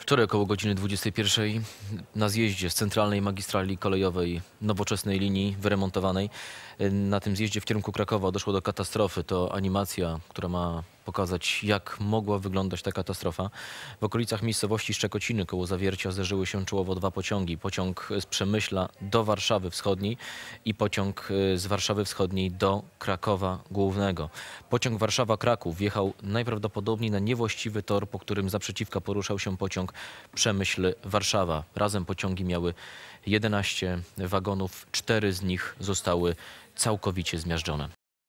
Wczoraj około godziny 21 na zjeździe z centralnej magistrali kolejowej nowoczesnej linii wyremontowanej na tym zjeździe w kierunku Krakowa doszło do katastrofy. To animacja, która ma pokazać, jak mogła wyglądać ta katastrofa. W okolicach miejscowości Szczekociny koło Zawiercia zderzyły się czołowo dwa pociągi. Pociąg z Przemyśla do Warszawy Wschodniej i pociąg e, z Warszawy Wschodniej do Krakowa Głównego. Pociąg Warszawa-Kraków wjechał najprawdopodobniej na niewłaściwy tor, po którym zaprzeciwka poruszał się pociąg Przemyśl-Warszawa. Razem pociągi miały 11 wagonów, cztery z nich zostały całkowicie zmiażdżone.